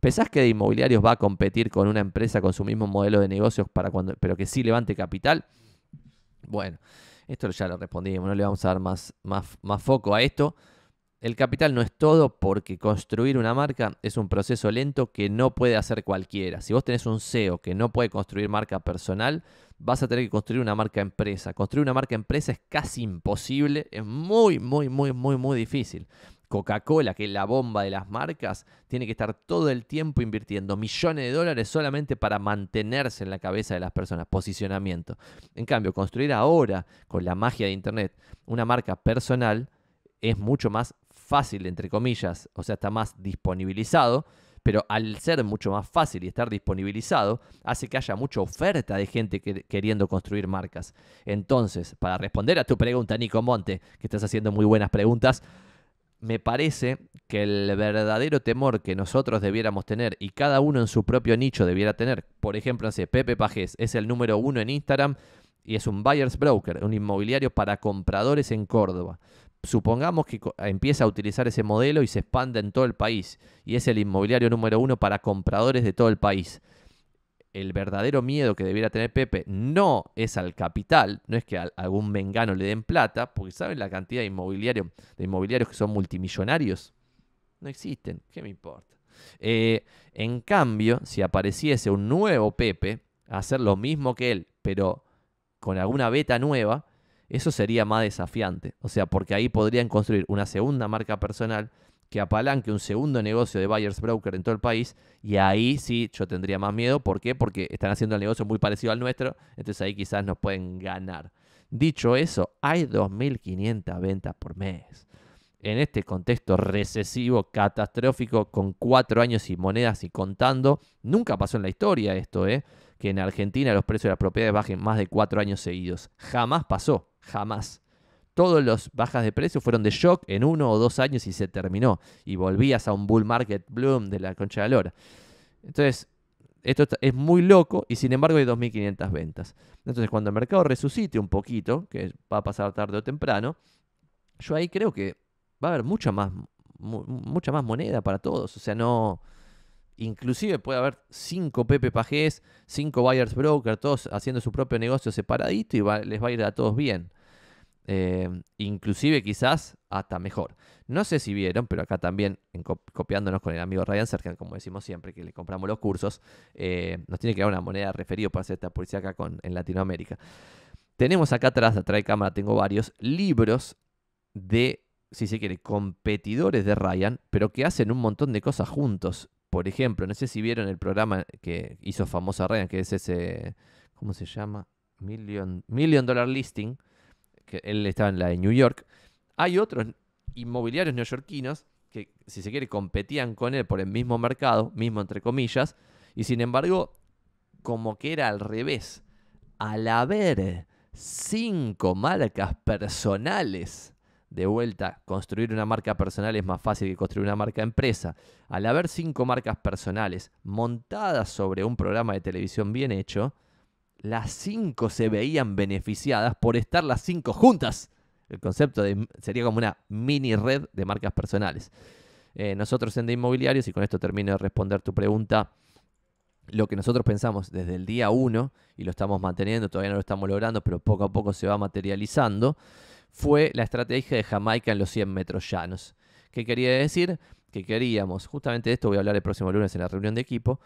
¿Pensás que de inmobiliarios va a competir con una empresa con su mismo modelo de negocios, para cuando, pero que sí levante capital? Bueno, esto ya lo respondimos, no le vamos a dar más, más, foco a esto. El capital no es todo porque construir una marca es un proceso lento que no puede hacer cualquiera. Si vos tenés un CEO que no puede construir marca personal, vas a tener que construir una marca empresa. Construir una marca empresa es casi imposible, es muy, muy, muy, muy, muy difícil. Coca-Cola, que es la bomba de las marcas, tiene que estar todo el tiempo invirtiendo millones de dólares solamente para mantenerse en la cabeza de las personas, posicionamiento. En cambio, construir ahora, con la magia de Internet, una marca personal es mucho más fácil, entre comillas, o sea, está más disponibilizado, pero al ser mucho más fácil y estar disponibilizado, hace que haya mucha oferta de gente queriendo construir marcas. Entonces, para responder a tu pregunta, Nico Monte, que estás haciendo muy buenas preguntas, me parece que el verdadero temor que nosotros debiéramos tener y cada uno en su propio nicho debiera tener, por ejemplo, Pepe Pajés es el número uno en Instagram y es un buyer's broker, un inmobiliario para compradores en Córdoba. Supongamos que empieza a utilizar ese modelo y se expande en todo el país y es el inmobiliario número uno para compradores de todo el país el verdadero miedo que debiera tener Pepe no es al capital, no es que a algún mengano le den plata, porque ¿saben la cantidad de, de inmobiliarios que son multimillonarios? No existen, ¿qué me importa? Eh, en cambio, si apareciese un nuevo Pepe a hacer lo mismo que él, pero con alguna beta nueva, eso sería más desafiante. O sea, porque ahí podrían construir una segunda marca personal que apalanque un segundo negocio de buyers broker en todo el país y ahí sí yo tendría más miedo. ¿Por qué? Porque están haciendo el negocio muy parecido al nuestro, entonces ahí quizás nos pueden ganar. Dicho eso, hay 2.500 ventas por mes. En este contexto recesivo, catastrófico, con cuatro años y monedas y contando, nunca pasó en la historia esto, ¿eh? que en Argentina los precios de las propiedades bajen más de cuatro años seguidos. Jamás pasó, jamás todas las bajas de precio fueron de shock en uno o dos años y se terminó. Y volvías a un bull market bloom de la concha de lora. Entonces, esto es muy loco y sin embargo hay 2.500 ventas. Entonces, cuando el mercado resucite un poquito, que va a pasar tarde o temprano, yo ahí creo que va a haber mucha más, mucha más moneda para todos. O sea, no... Inclusive puede haber cinco Pepe Pajés, cinco Buyers Broker, todos haciendo su propio negocio separadito y les va a ir a todos bien. Em, inclusive quizás hasta mejor. No sé si vieron, pero acá también, copiándonos con el amigo Ryan Serkan, como decimos siempre, que le compramos los cursos, em, nos tiene que dar una moneda referido para hacer esta publicidad acá con, en Latinoamérica. Tenemos acá atrás, atrás de cámara, tengo varios libros de, si se quiere, competidores de Ryan, pero que hacen un montón de cosas juntos. Por ejemplo, no sé si vieron el programa que hizo famoso Ryan, que es ese, ¿cómo se llama? Million Dollar Listing que él estaba en la de New York, hay otros inmobiliarios neoyorquinos que, si se quiere, competían con él por el mismo mercado, mismo entre comillas, y sin embargo, como que era al revés. Al haber cinco marcas personales, de vuelta, construir una marca personal es más fácil que construir una marca empresa. Al haber cinco marcas personales montadas sobre un programa de televisión bien hecho, las cinco se veían beneficiadas por estar las cinco juntas. El concepto sería como una mini red de marcas personales. Eh, nosotros en De Inmobiliarios, y con esto termino de responder tu pregunta, lo que nosotros pensamos desde el día 1, y lo estamos manteniendo, todavía no lo estamos logrando, pero poco a poco se va materializando, fue la estrategia de Jamaica en los 100 metros llanos. ¿Qué quería decir? Que queríamos, justamente de esto voy a hablar el próximo lunes en la reunión de equipo,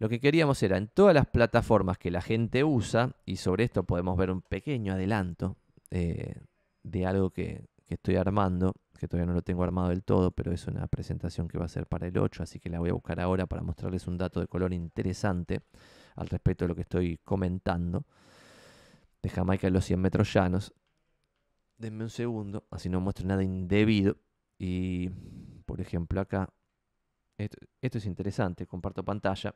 lo que queríamos era en todas las plataformas que la gente usa, y sobre esto podemos ver un pequeño adelanto eh, de algo que, estoy armando, que todavía no lo tengo armado del todo, pero es una presentación que va a ser para el 8, así que la voy a buscar ahora para mostrarles un dato de color interesante al respecto de lo que estoy comentando. De Jamaica en los 100 metros llanos. Denme un segundo, así no muestro nada indebido. Y, por ejemplo, acá, esto es interesante, comparto pantalla.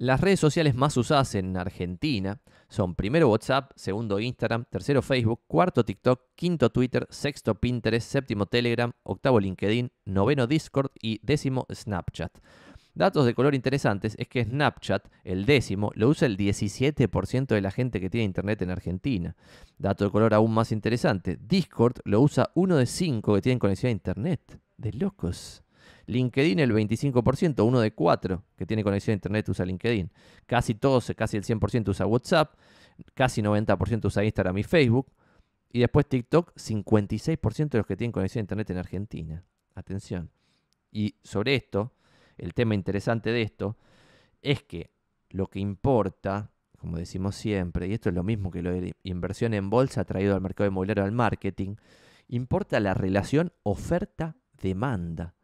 Las redes sociales más usadas en Argentina son primero WhatsApp, segundo Instagram, tercero Facebook, cuarto TikTok, quinto Twitter, sexto Pinterest, séptimo Telegram, octavo LinkedIn, noveno Discord y décimo Snapchat. Datos de color interesantes es que Snapchat, el décimo, lo usa el 17% de la gente que tiene internet en Argentina. Dato de color aún más interesante, Discord lo usa uno de cinco que tienen conexión a internet. De locos. LinkedIn el 25%, uno de cuatro que tiene conexión a Internet usa LinkedIn. Casi todos, casi el 100% usa WhatsApp, casi 90% usa Instagram y Facebook. Y después TikTok, 56% de los que tienen conexión a Internet en Argentina. Atención. Y sobre esto, el tema interesante de esto es que lo que importa, como decimos siempre, y esto es lo mismo que lo de inversión en bolsa traído al mercado inmobiliario, al marketing, importa la relación oferta-demanda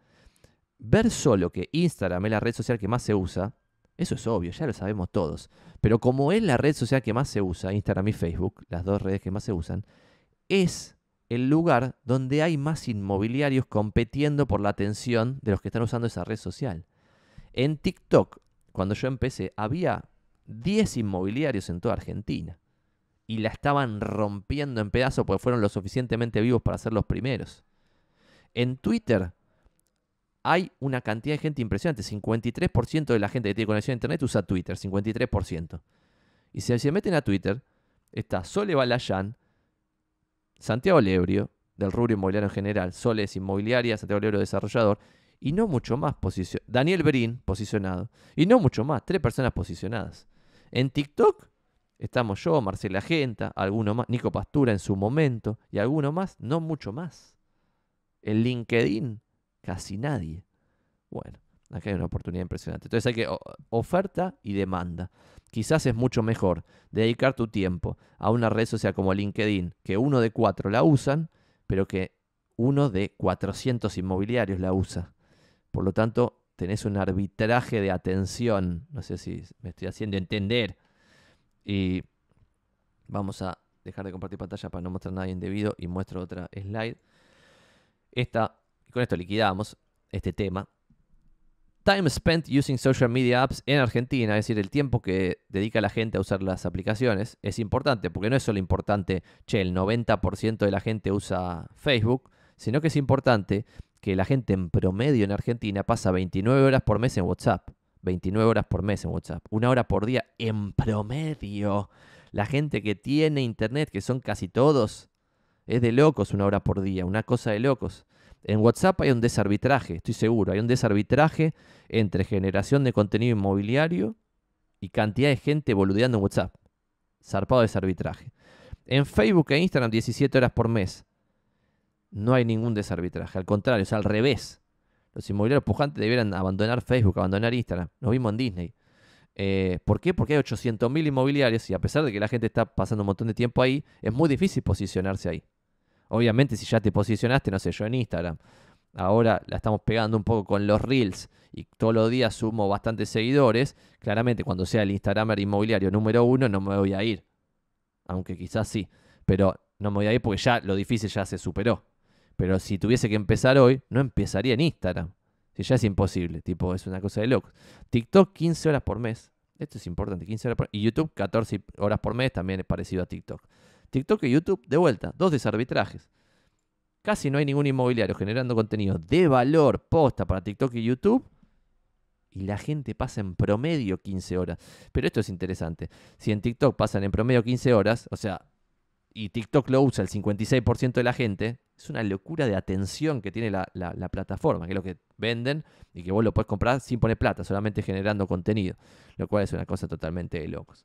ver solo que Instagram es la red social que más se usa, eso es obvio, ya lo sabemos todos. Pero como es la red social que más se usa, Instagram y Facebook, las dos redes que más se usan, es el lugar donde hay más inmobiliarios compitiendo por la atención de los que están usando esa red social. En TikTok, cuando yo empecé, había 10 inmobiliarios en toda Argentina. Y la estaban rompiendo en pedazos porque fueron lo suficientemente vivos para ser los primeros. En Twitter hay una cantidad de gente impresionante. 53% de la gente que tiene conexión a Internet usa Twitter, 53%. Y si se meten a Twitter, está Sole Balayan, Santiago Lebrio, del rubro inmobiliario en general, Sole es inmobiliaria, Santiago Lebrio desarrollador, y no mucho más Daniel Berín, posicionado, y no mucho más, tres personas posicionadas. En TikTok estamos yo, Marcela Genta, alguno más, Nico Pastura en su momento, y alguno más, no mucho más. En LinkedIn Casi nadie. Bueno, acá hay una oportunidad impresionante. Entonces hay que oferta y demanda. Quizás es mucho mejor dedicar tu tiempo a una red social como LinkedIn, que uno de cuatro la usan, pero que uno de 400 inmobiliarios la usa. Por lo tanto, tenés un arbitraje de atención. No sé si me estoy haciendo entender. Y vamos a dejar de compartir pantalla para no mostrar nada indebido y muestro otra slide. Esta con esto liquidamos este tema. Time spent using social media apps en Argentina, es decir, el tiempo que dedica la gente a usar las aplicaciones, es importante, porque no es solo importante, che, el 90% de la gente usa Facebook, sino que es importante que la gente en promedio en Argentina pasa 29 horas por mes en WhatsApp. 29 horas por mes en WhatsApp. Una hora por día en promedio. La gente que tiene internet, que son casi todos, es de locos una hora por día, una cosa de locos. En WhatsApp hay un desarbitraje, estoy seguro, hay un desarbitraje entre generación de contenido inmobiliario y cantidad de gente boludeando en WhatsApp. Zarpado desarbitraje. En Facebook e Instagram 17 horas por mes. No hay ningún desarbitraje, al contrario, es al revés. Los inmobiliarios pujantes debieran abandonar Facebook, abandonar Instagram. Lo vimos en Disney. Eh, ¿Por qué? Porque hay 800.000 inmobiliarios y a pesar de que la gente está pasando un montón de tiempo ahí, es muy difícil posicionarse ahí. Obviamente, si ya te posicionaste, no sé, yo en Instagram, ahora la estamos pegando un poco con los reels y todos los días sumo bastantes seguidores, claramente cuando sea el Instagramer inmobiliario número uno no me voy a ir. Aunque quizás sí, pero no me voy a ir porque ya lo difícil ya se superó. Pero si tuviese que empezar hoy, no empezaría en Instagram. Si ya es imposible, tipo, es una cosa de loco. TikTok 15 horas por mes. Esto es importante, 15 horas por Y YouTube 14 horas por mes también es parecido a TikTok. TikTok y YouTube, de vuelta, dos desarbitrajes. Casi no hay ningún inmobiliario generando contenido de valor posta para TikTok y YouTube. Y la gente pasa en promedio 15 horas. Pero esto es interesante. Si en TikTok pasan en promedio 15 horas, o sea, y TikTok lo usa el 56% de la gente, es una locura de atención que tiene la, plataforma, que es lo que venden y que vos lo puedes comprar sin poner plata, solamente generando contenido, lo cual es una cosa totalmente de locos.